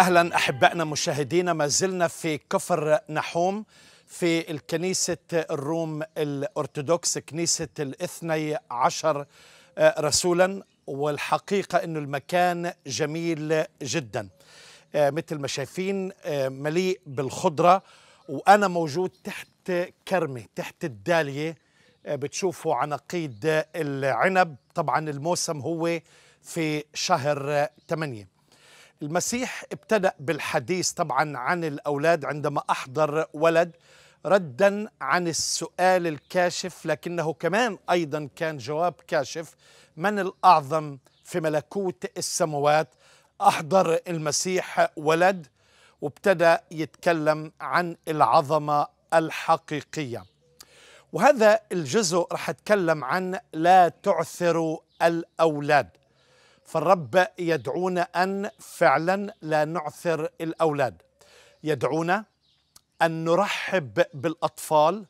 اهلا احبائنا مشاهدينا ما زلنا في كفر نحوم في الكنيسة الروم الأرثوذكس كنيسة الاثني عشر آه، رسولا والحقيقة انه المكان جميل جدا آه، مثل ما شايفين آه، مليء بالخضرة وأنا موجود تحت كرمة تحت الدالية بتشوفوا عناقيد العنب طبعا الموسم هو في شهر 8 المسيح ابتدأ بالحديث طبعا عن الأولاد عندما أحضر ولد ردا عن السؤال الكاشف لكنه كمان أيضا كان جواب كاشف من الأعظم في ملكوت السموات أحضر المسيح ولد وابتدأ يتكلم عن العظمة الحقيقية وهذا الجزء رح أتكلم عن لا تعثروا الأولاد فالرب يدعونا أن فعلا لا نعثر الأولاد يدعونا أن نرحب بالأطفال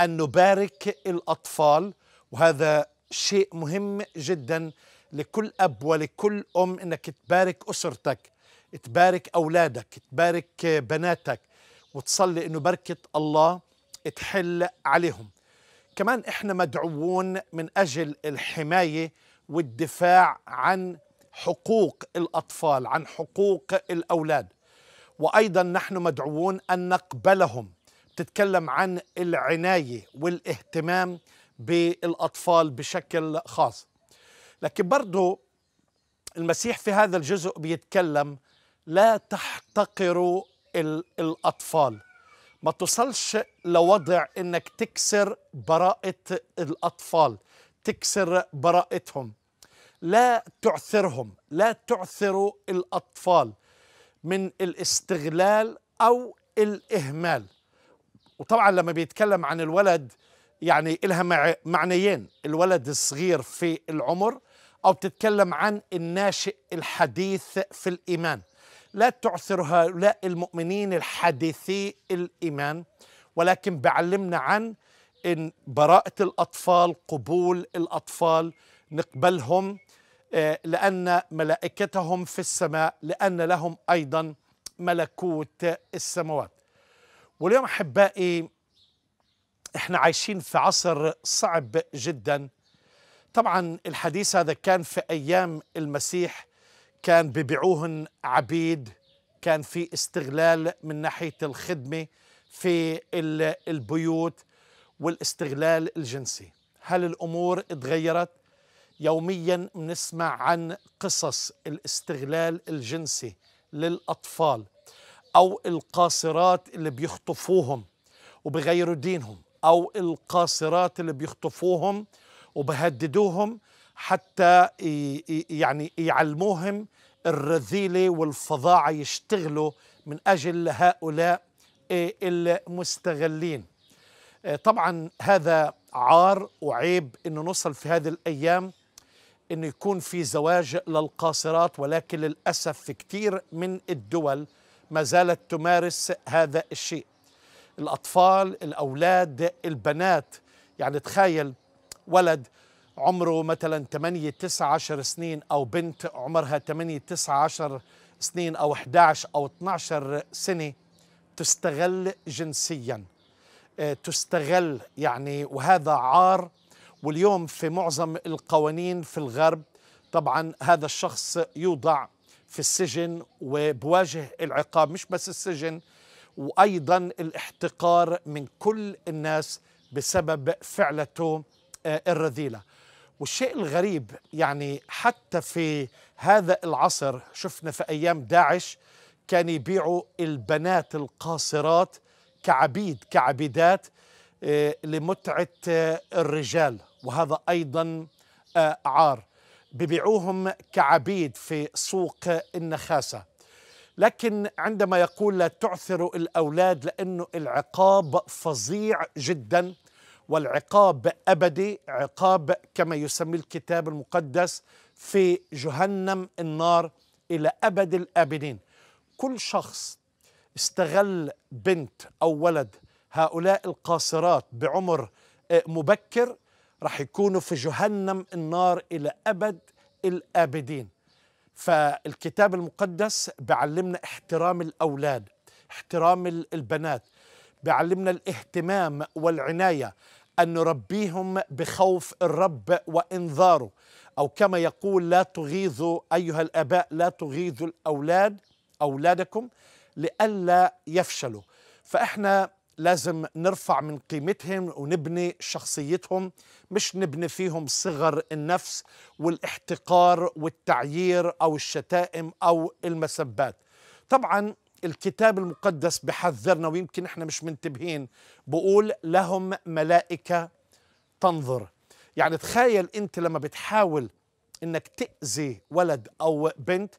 أن نبارك الأطفال وهذا شيء مهم جدا لكل أب ولكل أم أنك تبارك أسرتك تبارك أولادك تبارك بناتك وتصلي أنه بركة الله تحل عليهم كمان إحنا مدعوون من أجل الحماية والدفاع عن حقوق الاطفال عن حقوق الاولاد وايضا نحن مدعوون ان نقبلهم تتكلم عن العنايه والاهتمام بالاطفال بشكل خاص لكن برضه المسيح في هذا الجزء بيتكلم لا تحتقروا الاطفال ما توصلش لوضع انك تكسر براءه الاطفال تكسر براءتهم لا تعثرهم لا تعثر الأطفال من الاستغلال أو الإهمال وطبعا لما بيتكلم عن الولد يعني إلها معنيين الولد الصغير في العمر أو بتتكلم عن الناشئ الحديث في الإيمان لا تعثر هؤلاء المؤمنين الحديثي الإيمان ولكن بعلمنا عن إن براءة الأطفال قبول الأطفال نقبلهم آه، لأن ملائكتهم في السماء لأن لهم أيضا ملكوت السماوات واليوم أحبائي احنا عايشين في عصر صعب جدا طبعا الحديث هذا كان في أيام المسيح كان ببيعوهن عبيد كان في استغلال من ناحية الخدمة في البيوت والاستغلال الجنسي هل الأمور اتغيرت؟ يوميا بنسمع عن قصص الاستغلال الجنسي للأطفال أو القاصرات اللي بيخطفوهم وبغيروا دينهم أو القاصرات اللي بيخطفوهم وبهددوهم حتى يعني يعلموهم الرذيلة والفظاعة يشتغلوا من أجل هؤلاء المستغلين آه، طبعا هذا عار وعيب أنه نوصل في هذه الأيام أن يكون في زواج للقاصرات ولكن للأسف في كتير من الدول ما زالت تمارس هذا الشيء الأطفال الأولاد البنات يعني تخيل ولد عمره مثلا 8 19 سنين أو بنت عمرها 8 19 سنين أو 11 أو 12 سنة تستغل جنسيا آه، تستغل يعني وهذا عار واليوم في معظم القوانين في الغرب طبعا هذا الشخص يوضع في السجن وبواجه العقاب مش بس السجن وايضا الاحتقار من كل الناس بسبب فعلته آه، الرذيله والشيء الغريب يعني حتى في هذا العصر شفنا في ايام داعش كان يبيعوا البنات القاصرات كعبيد كعبيدات آه، لمتعه آه، الرجال وهذا أيضا آه، عار ببيعوهم كعبيد في سوق النخاسة لكن عندما يقول لا تعثروا الأولاد لأنه العقاب فظيع جدا والعقاب أبدي عقاب كما يسمي الكتاب المقدس في جهنم النار إلى أبد الآبدين كل شخص استغل بنت أو ولد هؤلاء القاصرات بعمر آه، مبكر رح يكونوا في جهنم النار إلى أبد الآبدين فالكتاب المقدس بعلمنا احترام الأولاد احترام البنات بعلمنا الاهتمام والعناية أن نربيهم بخوف الرب وإنذاره أو كما يقول لا تغيظوا أيها الآباء لا تغيظوا الأولاد أولادكم لئلا يفشلوا فإحنا لازم نرفع من قيمتهم ونبني شخصيتهم مش نبني فيهم صغر النفس والاحتقار والتعيير او الشتائم او المسبات طبعا الكتاب المقدس بحذرنا ويمكن احنا مش منتبهين بقول لهم ملائكه تنظر يعني تخيل انت لما بتحاول انك تاذي ولد او بنت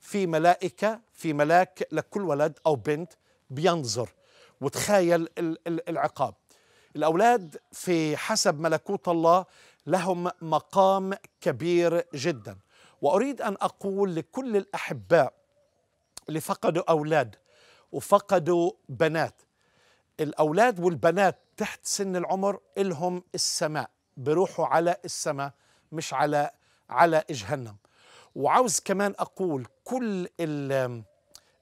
في ملائكه في ملاك لكل ولد او بنت بينظر وتخيل العقاب الأولاد في حسب ملكوت الله لهم مقام كبير جدا وأريد أن أقول لكل الأحباء اللي فقدوا أولاد وفقدوا بنات الأولاد والبنات تحت سن العمر إلهم السماء بروحوا على السماء مش على على جهنم وعاوز كمان أقول كل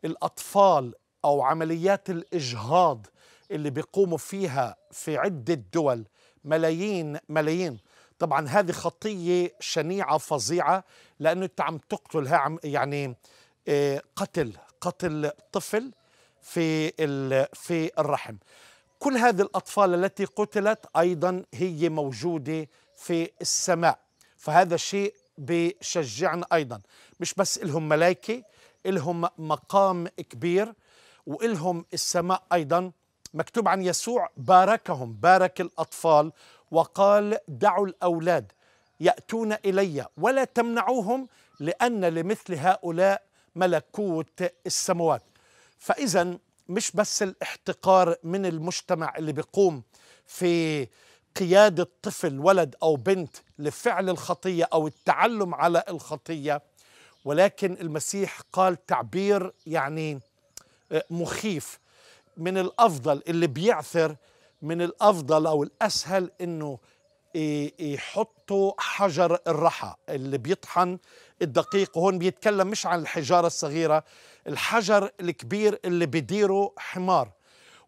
الأطفال أو عمليات الإجهاض اللي بيقوموا فيها في عدة دول ملايين ملايين طبعا هذه خطية شنيعة فظيعة لأنه أنت عم تقتل يعني آه، قتل قتل طفل في في الرحم كل هذه الأطفال التي قتلت أيضا هي موجودة في السماء فهذا شيء بشجعنا أيضا مش بس لهم ملائكة لهم مقام كبير وإلهم السماء أيضا مكتوب عن يسوع باركهم بارك الأطفال وقال دعوا الأولاد يأتون إلي ولا تمنعوهم لأن لمثل هؤلاء ملكوت السموات فإذا مش بس الاحتقار من المجتمع اللي بيقوم في قيادة طفل ولد أو بنت لفعل الخطية أو التعلم على الخطية ولكن المسيح قال تعبير يعني مخيف من الافضل اللي بيعثر من الافضل او الاسهل انه يحطوا حجر الرحى اللي بيطحن الدقيق وهون بيتكلم مش عن الحجارة الصغيرة الحجر الكبير اللي بديره حمار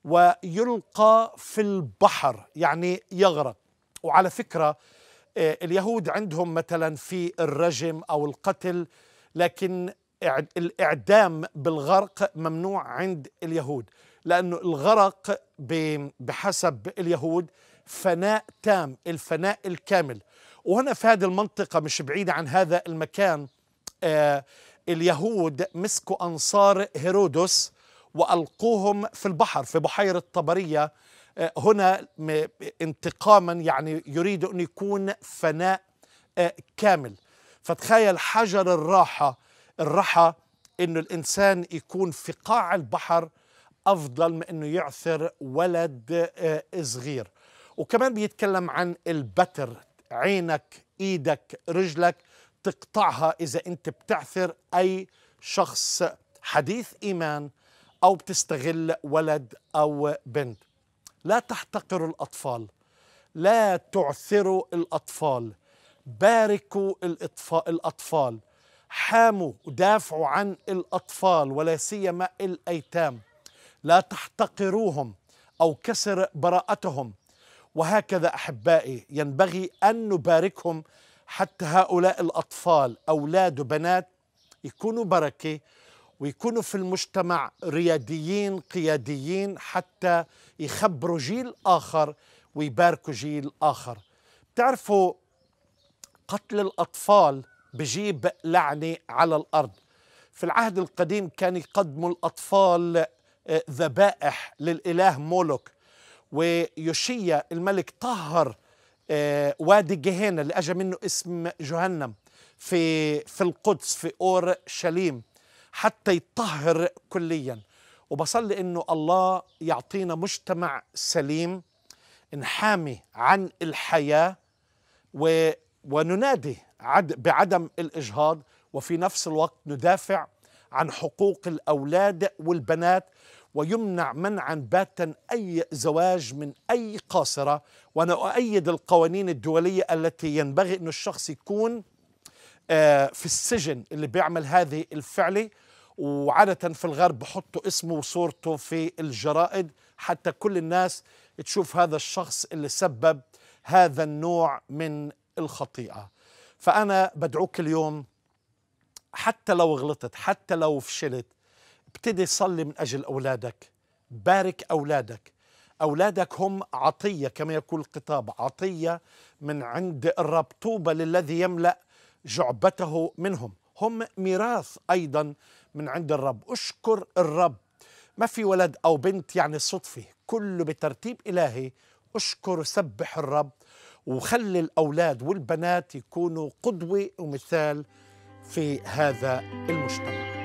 ويلقى في البحر يعني يغرق وعلى فكرة آه، اليهود عندهم مثلا في الرجم أو القتل لكن الإعدام بالغرق ممنوع عند اليهود لأنه الغرق بحسب اليهود فناء تام الفناء الكامل وهنا في هذه المنطقة مش بعيدة عن هذا المكان آه، اليهود مسكوا أنصار هيرودس وألقوهم في البحر في بحيرة طبرية آه، هنا انتقاما يعني يريد أن يكون فناء آه، كامل فتخيل حجر الراحة الرحى انه الانسان يكون في قاع البحر افضل من انه يعثر ولد آه، صغير وكمان بيتكلم عن البتر عينك ايدك رجلك تقطعها اذا انت بتعثر اي شخص حديث ايمان او بتستغل ولد او بنت لا تحتقروا الاطفال لا تعثروا الاطفال باركوا الأطفال حاموا ودافعوا عن الأطفال ولا سيما الأيتام لا تحتقروهم أو كسر براءتهم وهكذا أحبائي ينبغي أن نباركهم حتى هؤلاء الأطفال أولاد وبنات يكونوا بركة ويكونوا في المجتمع رياديين قياديين حتى يخبروا جيل آخر ويباركوا جيل آخر بتعرفوا قتل الأطفال بجيب لعنة على الأرض في العهد القديم كان يقدموا الأطفال آه، ذبائح للإله مولوك ويوشيا الملك طهر آه، وادي جهينة اللي أجا منه اسم جهنم في في القدس في اور شليم حتى يطهر كليا وبصلي انه الله يعطينا مجتمع سليم نحامي عن الحياه و وننادي بعدم الإجهاض وفي نفس الوقت ندافع عن حقوق الأولاد والبنات ويمنع منعا باتا أي زواج من أي قاصرة وأنا أؤيد القوانين الدولية التي ينبغي أن الشخص يكون آه، في السجن اللي بيعمل هذه الفعلة وعادة في الغرب بحطوا اسمه وصورته في الجرائد حتى كل الناس تشوف هذا الشخص اللي سبب هذا النوع من الخطيئة فأنا بدعوك اليوم حتى لو غلطت حتى لو فشلت ابتدي صلي من أجل أولادك بارك أولادك أولادك هم عطية كما يقول الكتاب عطية من عند الرب طوبى للذي يملأ جعبته منهم هم ميراث أيضا من عند الرب أشكر الرب ما في ولد أو بنت يعني صدفة كله بترتيب إلهي أشكر سبح الرب وخلي الأولاد والبنات يكونوا قدوة ومثال في هذا المجتمع